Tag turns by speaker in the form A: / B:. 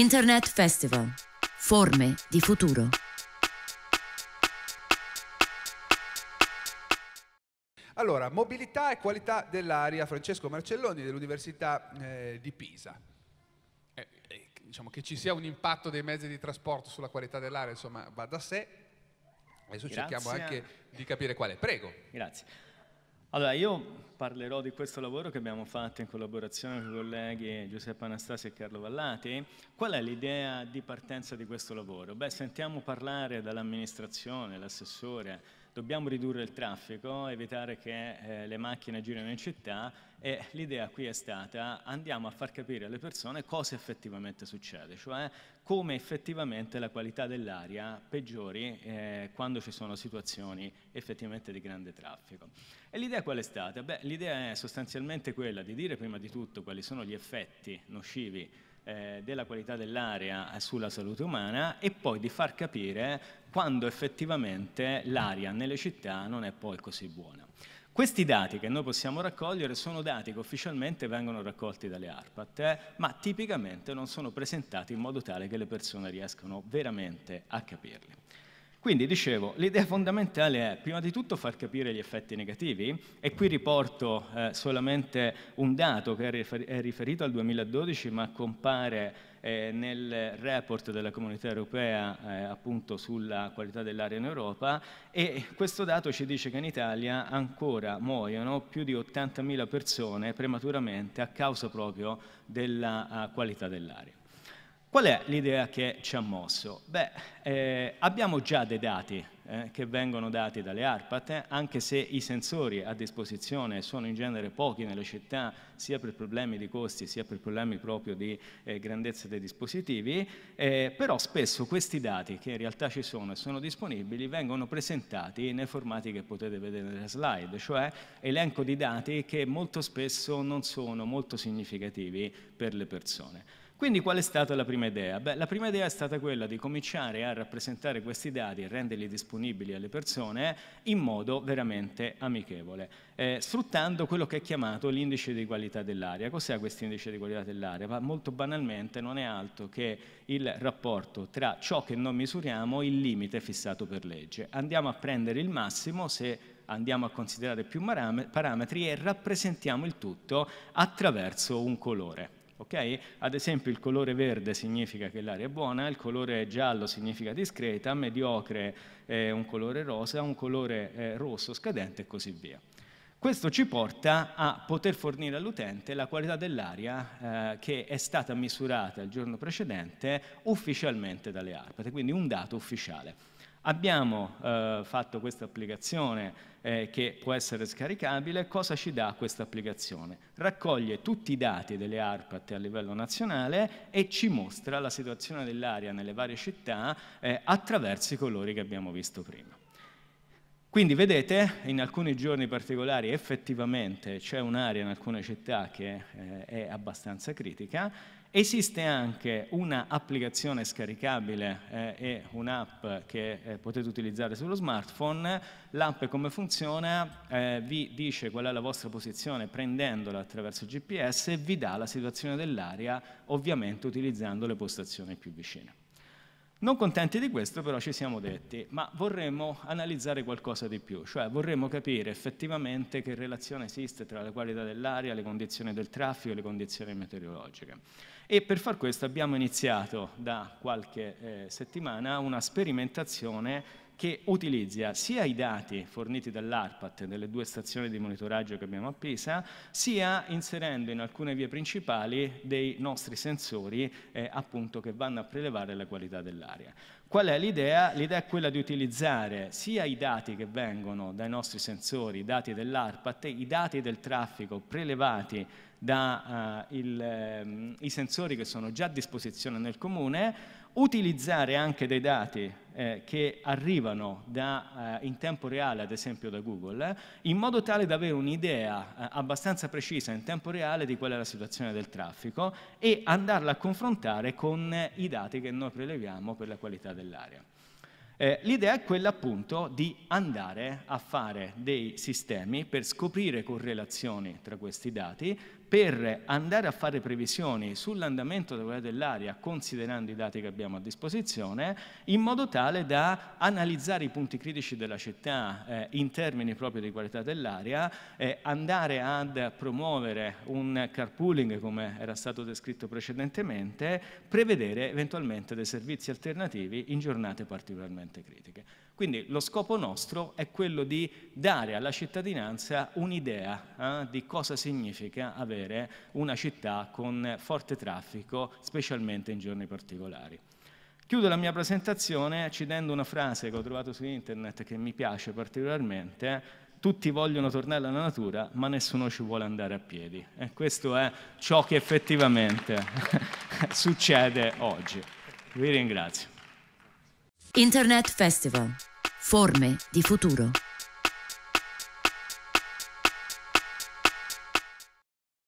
A: Internet Festival. Forme di futuro. Allora, mobilità e qualità dell'aria, Francesco Marcelloni dell'Università eh, di Pisa. Eh, eh, diciamo che ci sia un impatto dei mezzi di trasporto sulla qualità dell'aria, insomma, va da sé. Adesso Grazie. cerchiamo anche di capire quale. Prego. Grazie. Allora, io parlerò di questo lavoro che abbiamo fatto in collaborazione con i colleghi Giuseppe Anastasi e Carlo Vallati. Qual è l'idea di partenza di questo lavoro? Beh, sentiamo parlare dall'amministrazione, l'assessore, dobbiamo ridurre il traffico, evitare che eh, le macchine girino in città e l'idea qui è stata andiamo a far capire alle persone cosa effettivamente succede, cioè come effettivamente la qualità dell'aria peggiori eh, quando ci sono situazioni effettivamente di grande traffico. E l'idea qual è stata? Beh, l'idea è sostanzialmente quella di dire prima di tutto quali sono gli effetti nocivi eh, della qualità dell'aria sulla salute umana e poi di far capire quando effettivamente l'aria nelle città non è poi così buona. Questi dati che noi possiamo raccogliere sono dati che ufficialmente vengono raccolti dalle ARPAT, eh, ma tipicamente non sono presentati in modo tale che le persone riescano veramente a capirli. Quindi dicevo, l'idea fondamentale è prima di tutto far capire gli effetti negativi e qui riporto eh, solamente un dato che è riferito al 2012 ma compare eh, nel report della comunità europea eh, appunto sulla qualità dell'aria in Europa e questo dato ci dice che in Italia ancora muoiono più di 80.000 persone prematuramente a causa proprio della eh, qualità dell'aria. Qual è l'idea che ci ha mosso? Beh, eh, abbiamo già dei dati eh, che vengono dati dalle ARPAT, anche se i sensori a disposizione sono in genere pochi nelle città, sia per problemi di costi, sia per problemi proprio di eh, grandezza dei dispositivi, eh, però spesso questi dati che in realtà ci sono e sono disponibili vengono presentati nei formati che potete vedere nelle slide, cioè elenco di dati che molto spesso non sono molto significativi per le persone. Quindi qual è stata la prima idea? Beh, la prima idea è stata quella di cominciare a rappresentare questi dati e renderli disponibili alle persone in modo veramente amichevole, eh, sfruttando quello che è chiamato l'indice di qualità dell'aria. Cos'è questo indice di qualità dell'aria? Ma molto banalmente non è altro che il rapporto tra ciò che non misuriamo e il limite fissato per legge. Andiamo a prendere il massimo se andiamo a considerare più parametri e rappresentiamo il tutto attraverso un colore. Okay? Ad esempio il colore verde significa che l'aria è buona, il colore giallo significa discreta, mediocre è un colore rosa, un colore eh, rosso scadente e così via. Questo ci porta a poter fornire all'utente la qualità dell'aria eh, che è stata misurata il giorno precedente ufficialmente dalle ARPAT, quindi un dato ufficiale. Abbiamo eh, fatto questa applicazione eh, che può essere scaricabile. Cosa ci dà questa applicazione? Raccoglie tutti i dati delle ARPAT a livello nazionale e ci mostra la situazione dell'aria nelle varie città eh, attraverso i colori che abbiamo visto prima. Quindi vedete, in alcuni giorni particolari effettivamente c'è un'area in alcune città che eh, è abbastanza critica, Esiste anche un'applicazione scaricabile eh, e un'app che eh, potete utilizzare sullo smartphone. L'app come funziona? Eh, vi dice qual è la vostra posizione prendendola attraverso il GPS e vi dà la situazione dell'aria, ovviamente utilizzando le postazioni più vicine. Non contenti di questo però ci siamo detti, ma vorremmo analizzare qualcosa di più, cioè vorremmo capire effettivamente che relazione esiste tra la qualità dell'aria, le condizioni del traffico e le condizioni meteorologiche. E per far questo abbiamo iniziato da qualche eh, settimana una sperimentazione che utilizza sia i dati forniti dall'ARPAT nelle due stazioni di monitoraggio che abbiamo a Pisa, sia inserendo in alcune vie principali dei nostri sensori eh, appunto che vanno a prelevare la qualità dell'aria. Qual è l'idea? L'idea è quella di utilizzare sia i dati che vengono dai nostri sensori, i dati dell'ARPAT, i dati del traffico prelevati dai eh, ehm, um, sensori che sono già a disposizione nel comune, utilizzare anche dei dati eh, che arrivano da, eh, in tempo reale, ad esempio da Google, eh, in modo tale da avere un'idea eh, abbastanza precisa in tempo reale di qual è la situazione del traffico e andarla a confrontare con eh, i dati che noi preleviamo per la qualità dell'aria. Eh, l'idea è quella appunto di andare a fare dei sistemi per scoprire correlazioni tra questi dati, per andare a fare previsioni sull'andamento della qualità dell'aria considerando i dati che abbiamo a disposizione in modo tale da analizzare i punti critici della città eh, in termini proprio di qualità dell'aria, eh, andare ad promuovere un carpooling come era stato descritto precedentemente, prevedere eventualmente dei servizi alternativi in giornate particolarmente critiche. Quindi lo scopo nostro è quello di dare alla cittadinanza un'idea eh, di cosa significa avere una città con forte traffico, specialmente in giorni particolari. Chiudo la mia presentazione citando una frase che ho trovato su internet che mi piace particolarmente. Tutti vogliono tornare alla natura, ma nessuno ci vuole andare a piedi. E questo è ciò che effettivamente succede oggi. Vi ringrazio. Internet Festival. Forme di futuro.